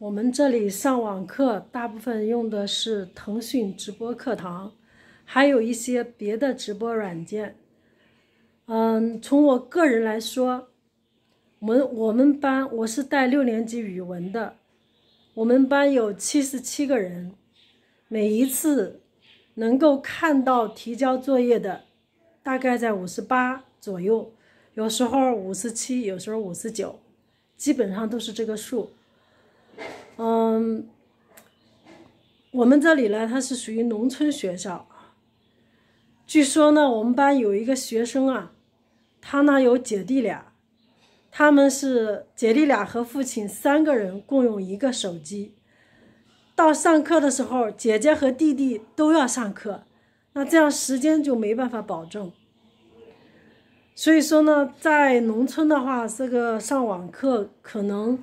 我们这里上网课大部分用的是腾讯直播课堂，还有一些别的直播软件。嗯，从我个人来说，我们我们班我是带六年级语文的，我们班有七十七个人，每一次能够看到提交作业的大概在五十八左右，有时候五十七，有时候五十九，基本上都是这个数。嗯，我们这里呢，它是属于农村学校。据说呢，我们班有一个学生啊，他呢有姐弟俩，他们是姐弟俩和父亲三个人共用一个手机。到上课的时候，姐姐和弟弟都要上课，那这样时间就没办法保证。所以说呢，在农村的话，这个上网课可能，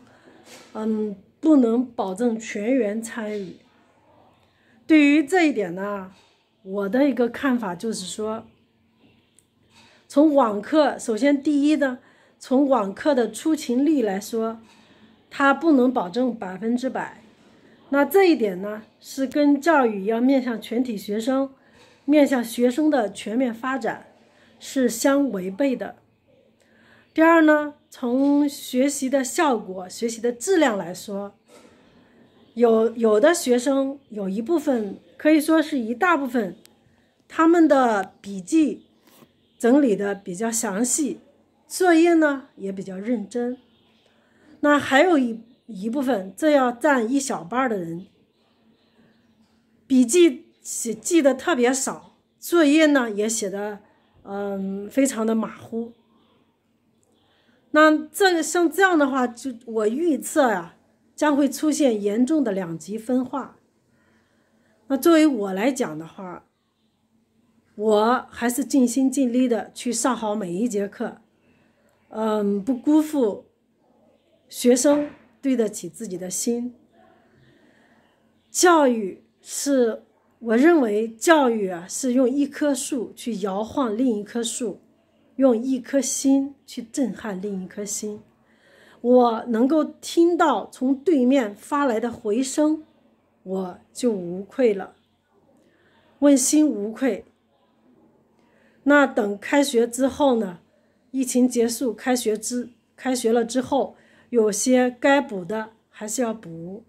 嗯。不能保证全员参与。对于这一点呢，我的一个看法就是说，从网课首先第一呢，从网课的出勤率来说，它不能保证百分之百。那这一点呢，是跟教育要面向全体学生、面向学生的全面发展是相违背的。第二呢？从学习的效果、学习的质量来说，有有的学生有一部分，可以说是一大部分，他们的笔记整理的比较详细，作业呢也比较认真。那还有一一部分，这要占一小半的人，笔记写记得特别少，作业呢也写的嗯非常的马虎。那这个像这样的话，就我预测呀，将会出现严重的两极分化。那作为我来讲的话，我还是尽心尽力的去上好每一节课，嗯，不辜负学生，对得起自己的心。教育是，我认为教育啊，是用一棵树去摇晃另一棵树。用一颗心去震撼另一颗心，我能够听到从对面发来的回声，我就无愧了，问心无愧。那等开学之后呢？疫情结束，开学之，开学了之后，有些该补的还是要补。